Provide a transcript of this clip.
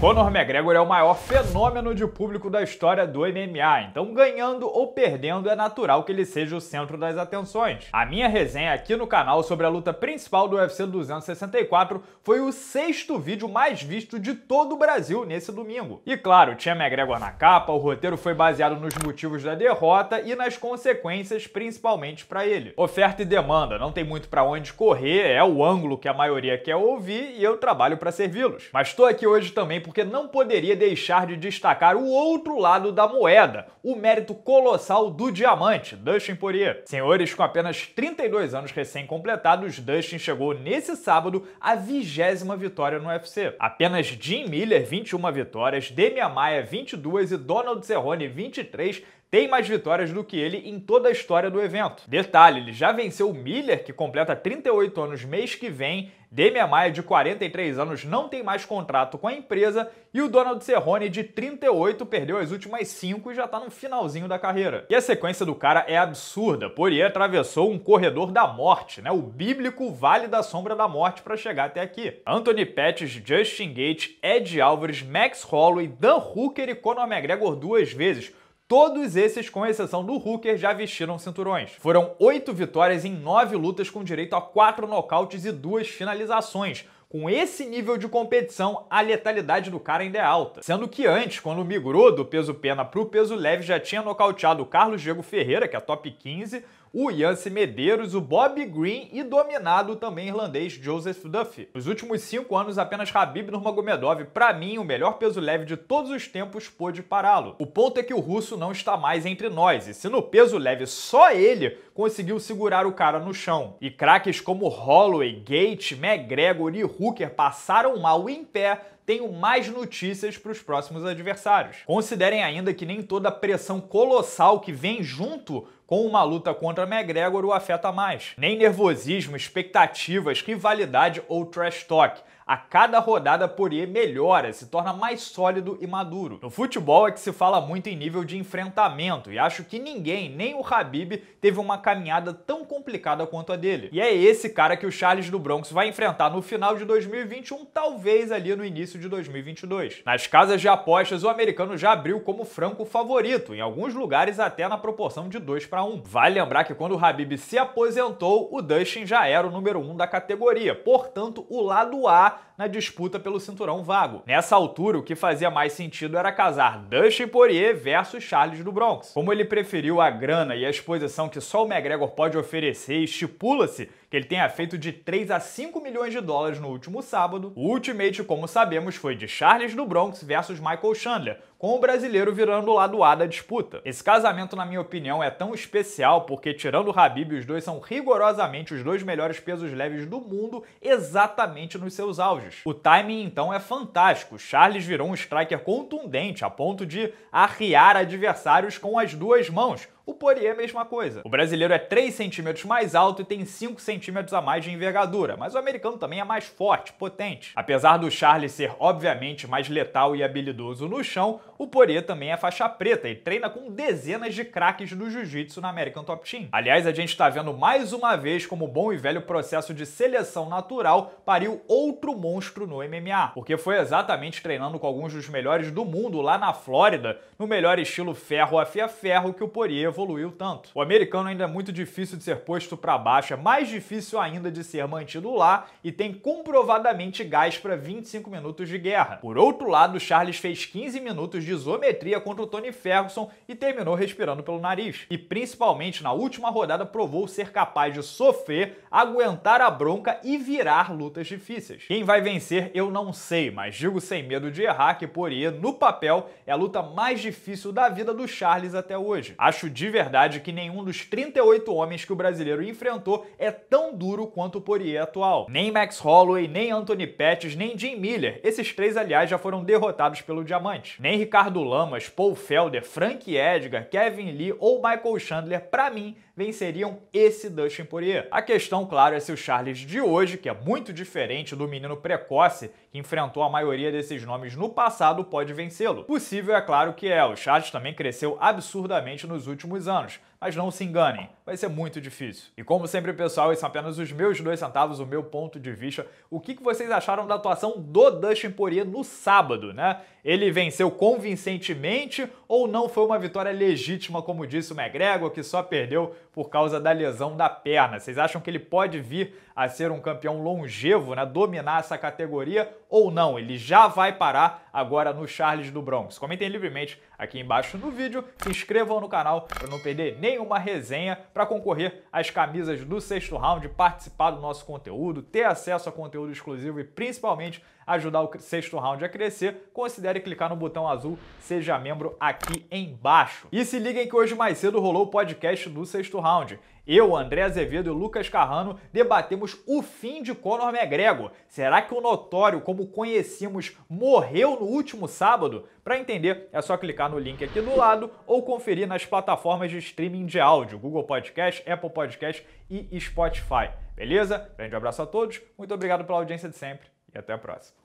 Conor McGregor é o maior fenômeno de público da história do MMA, então ganhando ou perdendo é natural que ele seja o centro das atenções. A minha resenha aqui no canal sobre a luta principal do UFC 264 foi o sexto vídeo mais visto de todo o Brasil nesse domingo. E claro, tinha McGregor na capa, o roteiro foi baseado nos motivos da derrota e nas consequências principalmente para ele. Oferta e demanda, não tem muito para onde correr, é o ângulo que a maioria quer ouvir e eu trabalho para servi-los. Mas tô aqui hoje também por porque não poderia deixar de destacar o outro lado da moeda, o mérito colossal do diamante, Dustin Poirier. Senhores, com apenas 32 anos recém-completados, Dustin chegou nesse sábado à vigésima vitória no UFC. Apenas Jim Miller, 21 vitórias, Demian Maia, 22 e Donald Cerrone, 23 tem mais vitórias do que ele em toda a história do evento. Detalhe, ele já venceu o Miller, que completa 38 anos mês que vem, Demian Maia, de 43 anos, não tem mais contrato com a empresa e o Donald Cerrone, de 38, perdeu as últimas 5 e já tá no finalzinho da carreira. E a sequência do cara é absurda. ele atravessou um corredor da morte, né? O bíblico Vale da Sombra da Morte para chegar até aqui. Anthony Pettis, Justin Gates, Ed Alvarez, Max Holloway, Dan Hooker e Conor McGregor duas vezes Todos esses, com exceção do Hooker, já vestiram cinturões. Foram oito vitórias em nove lutas com direito a quatro nocautes e duas finalizações. Com esse nível de competição, a letalidade do cara ainda é alta. Sendo que antes, quando migrou do peso pena para o peso leve, já tinha nocauteado o Carlos Diego Ferreira, que é top 15, o Yance Medeiros, o Bob Green e dominado também irlandês Joseph Duffy. Nos últimos cinco anos, apenas Habib Nurmagomedov, para mim o melhor peso leve de todos os tempos, pôde pará-lo. O ponto é que o russo não está mais entre nós, e se no peso leve só ele conseguiu segurar o cara no chão. E craques como Holloway, Gate, McGregor e Hooker passaram mal em pé tenho mais notícias para os próximos adversários. Considerem ainda que nem toda a pressão colossal que vem junto com uma luta contra McGregor o afeta mais. Nem nervosismo, expectativas, rivalidade ou trash talk. A cada rodada, Poirier melhora, se torna mais sólido e maduro. No futebol é que se fala muito em nível de enfrentamento, e acho que ninguém, nem o Habib, teve uma caminhada tão complicada quanto a dele. E é esse cara que o Charles do Bronx vai enfrentar no final de 2021, talvez ali no início de 2022. Nas casas de apostas, o americano já abriu como franco favorito, em alguns lugares até na proporção de 2 para 1. Vale lembrar que quando o Habib se aposentou, o Dustin já era o número 1 um da categoria, portanto, o lado A na disputa pelo cinturão vago. Nessa altura, o que fazia mais sentido era casar Dustin Poirier versus Charles do Bronx. Como ele preferiu a grana e a exposição que só o McGregor pode oferecer, estipula-se que ele tenha feito de 3 a 5 milhões de dólares no último sábado. O Ultimate, como sabemos, foi de Charles do Bronx versus Michael Chandler, com o brasileiro virando o lado A da disputa. Esse casamento, na minha opinião, é tão especial porque, tirando o Habib, os dois são rigorosamente os dois melhores pesos leves do mundo exatamente nos seus alvos. O timing então é fantástico. Charles virou um striker contundente a ponto de arriar adversários com as duas mãos, o Poirier é a mesma coisa. O brasileiro é 3 centímetros mais alto e tem 5 centímetros a mais de envergadura, mas o americano também é mais forte, potente. Apesar do Charles ser obviamente mais letal e habilidoso no chão, o Poirier também é faixa preta e treina com dezenas de craques do jiu-jitsu na American Top Team. Aliás, a gente está vendo mais uma vez como o bom e velho processo de seleção natural pariu outro monstro no MMA, porque foi exatamente treinando com alguns dos melhores do mundo lá na Flórida, no melhor estilo ferro a fia ferro que o Poirier evoluiu tanto. O americano ainda é muito difícil de ser posto para baixo, é mais difícil ainda de ser mantido lá e tem comprovadamente gás para 25 minutos de guerra. Por outro lado, Charles fez 15 minutos de isometria contra o Tony Ferguson e terminou respirando pelo nariz. E principalmente na última rodada provou ser capaz de sofrer, aguentar a bronca e virar lutas difíceis. Quem vai vencer eu não sei, mas digo sem medo de errar que Poirier, no papel, é a luta mais difícil da vida do Charles até hoje. Acho de verdade que nenhum dos 38 homens que o brasileiro enfrentou é tão duro quanto o Poirier atual. Nem Max Holloway, nem Anthony Pettis, nem Jim Miller. Esses três, aliás, já foram derrotados pelo Diamante. Nem Ricardo Lamas, Paul Felder, Frank Edgar, Kevin Lee ou Michael Chandler, para mim, venceriam esse Dustin Poirier. A questão, claro, é se o Charles de hoje, que é muito diferente do menino precoce que enfrentou a maioria desses nomes no passado, pode vencê-lo. Possível, é claro que é. O Charles também cresceu absurdamente nos últimos anos mas não se enganem, vai ser muito difícil. E como sempre, pessoal, esses são apenas os meus dois centavos, o meu ponto de vista. O que vocês acharam da atuação do Dustin Poirier no sábado, né? Ele venceu convincentemente ou não foi uma vitória legítima, como disse o McGregor, que só perdeu por causa da lesão da perna? Vocês acham que ele pode vir a ser um campeão longevo, né? Dominar essa categoria ou não. Ele já vai parar agora no Charles do Bronx. Comentem livremente aqui embaixo no vídeo, se inscrevam no canal para não perder nenhuma resenha, para concorrer às camisas do sexto round, participar do nosso conteúdo, ter acesso a conteúdo exclusivo e principalmente ajudar o sexto round a crescer, considere clicar no botão azul Seja Membro aqui embaixo. E se liguem que hoje mais cedo rolou o podcast do sexto round. Eu, André Azevedo e Lucas Carrano debatemos o fim de Conor McGregor. Será que o notório, como conhecemos, morreu no último sábado? Para entender, é só clicar no link aqui do lado ou conferir nas plataformas de streaming de áudio, Google Podcast, Apple Podcast e Spotify. Beleza? Grande abraço a todos, muito obrigado pela audiência de sempre e até a próxima.